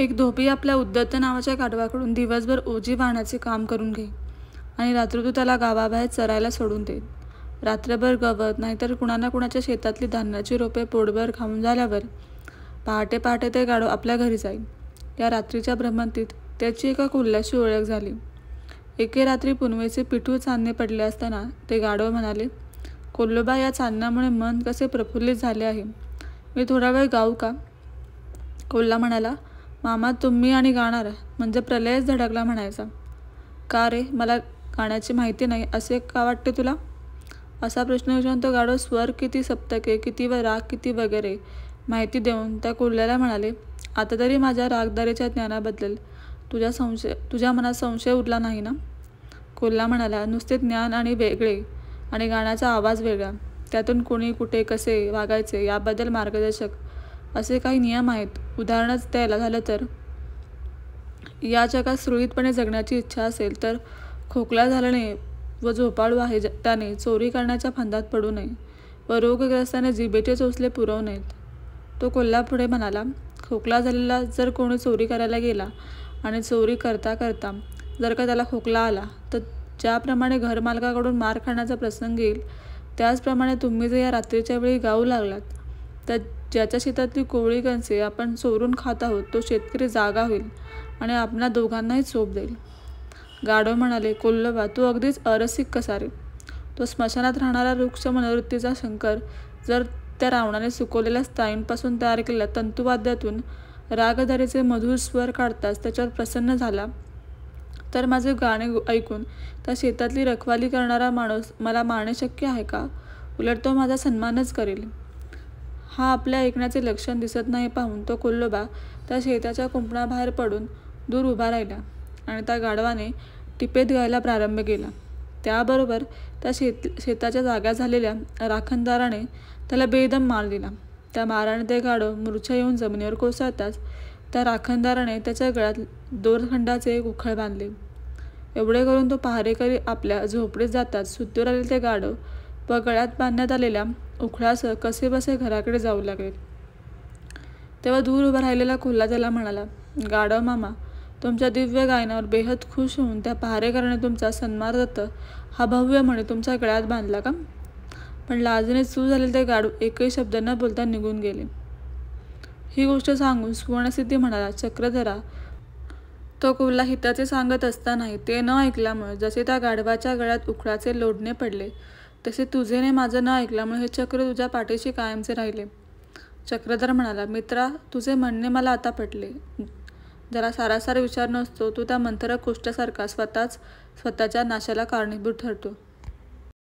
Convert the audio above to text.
एक धोबी आपल्या उद्दत्त नावाच्या गाडवाकडून दिवसभर ओझी वाहण्याचे काम करून घे आणि तू त्याला गावाबाहेर चरायला सोडून देत रात्रभर गवत नाहीतर कुणाना कुणाच्या शेतातली धान्याची रोपे पोटभर खाऊन झाल्यावर पहाटे पहाटे ते गाढव आपल्या घरी जाईल या रात्रीच्या भ्रमंतीत त्याची एका कुल्ल्याशी ओळख झाली एके रात्री पुनवेचे पिठू चांदणे पडले असताना ते गाढव म्हणाले कोल्लोबा या चांदण्यामुळे मन कसे प्रफुल्लित झाले आहे मी थोडा वेळ गाऊ का कोल्हा म्हणाला मामा तुम्ही आणि गाणार म्हणजे प्रलयच धडकला म्हणायचा का रे मला गाण्याची माहिती नाही असे का वाटते तुला असा प्रश्न विचारून तो गाडो स्वर किती सप्तके किती व राग किती वगैरे माहिती देऊन त्या कुर्ल्याला म्हणाले आता तरी माझ्या रागदारीच्या ज्ञानाबद्दल तुझ्या संशय तुझ्या मनात संशय उरला नाही ना कोल्हा म्हणाला नुसते ज्ञान आणि वेगळे आणि गाण्याचा आवाज वेगळा त्यातून कोणी कुठे कसे वागायचे याबद्दल मार्गदर्शक असे काही नियम आहेत उदाहरणच द्यायला झालं तर या जगात सुरळीतपणे जगण्याची इच्छा असेल तर खोकला झाल्याने व झोपाळू आहे त्याने चोरी करण्याच्या फंदात पडू नये व रोगग्रस्ताने जिबेचे चोचले पुरवू नयेत तो कोल्हापुढे म्हणाला खोकला झालेला जर कोणी चोरी करायला गेला आणि चोरी करता करता जर का त्याला खोकला आला तर ज्याप्रमाणे घरमालकाकडून मार खाण्याचा प्रसंग येईल त्याचप्रमाणे तुम्ही जर या रात्रीच्या वेळी गाऊ लागलात त्या ज्याच्या शेतातली कोवळी कणसे आपण चोरून खात आहोत तो शेतकरी जागा होईल आणि आपणा दोघांनाही चोप देईल गाढव म्हणाले कोल्हबा तू अगदीच अरसिक कसारे तो स्मशानात राहणारा वृक्ष मनोवृत्तीचा शंकर जर त्या रावणाने सुकवलेल्या स्थायींपासून तयार केलेल्या तंतुवाद्यातून रागधारीचे मधुर स्वर काढताच त्याच्यावर प्रसन्न झाला तर माझे गाणे ऐकून त्या शेतातली रखवाली करणारा माणूस मला मारणे शक्य आहे का उलट तो माझा सन्मानच करेल हा आपल्या ऐकण्याचे लक्षण दिसत नाही पाहून तो कुल्लोबा त्या शेताच्या कुंपणाबाहेर पडून दूर उभा राहिला आणि त्या गाडवाने टिपेत घ्यायला प्रारंभ केला त्याबरोबर त्या शेत शेताच्या जागा झालेल्या राखणदाराने त्याला बेदम मार दिला त्या माराने ते गाडव मूर्छा येऊन जमिनीवर कोसळताच त्या राखणदाराने त्याच्या गळ्यात दोरखंडाचे उखळ बांधले एवढे करून तो पहारेकरी आपल्या झोपडीत जातात सुत्तूर आलेले ते गाडव व गळ्यात बांधण्यात आलेल्या उखळासह बसे घराकडे जाऊ लागले तेव्हा दूर उभा राहिलेला खोल्ला त्याला म्हणाला गाडव मामा तुमच्या दिव्य गायनावर बेहद खुश होऊन त्या पहारेकराने तुमचा सन्मान दत्त हा भव्य म्हणे तुमच्या गळ्यात बांधला का पण लाजने चू झालेले ते गाडू एकही शब्द न बोलता निघून गेले ही गोष्ट सांगून सुवर्णसिद्धी म्हणाला चक्रधरा तो कुल्ला हिताचे सांगत असतानाही ते न ऐकल्यामुळे जसे त्या गाढवाच्या गळ्यात उखळाचे लोडणे पडले तसे तुझेने माझं न ऐकल्यामुळे हे चक्र तुझ्या पाठीशी कायमचे राहिले चक्रधर म्हणाला मित्रा तुझे म्हणणे मला आता पटले जरा सारासार विचार नसतो तू त्या मंथरक कुष्ट्यासारखा स्वतःच स्वतःच्या नाशाला कारणीभूत ठरतो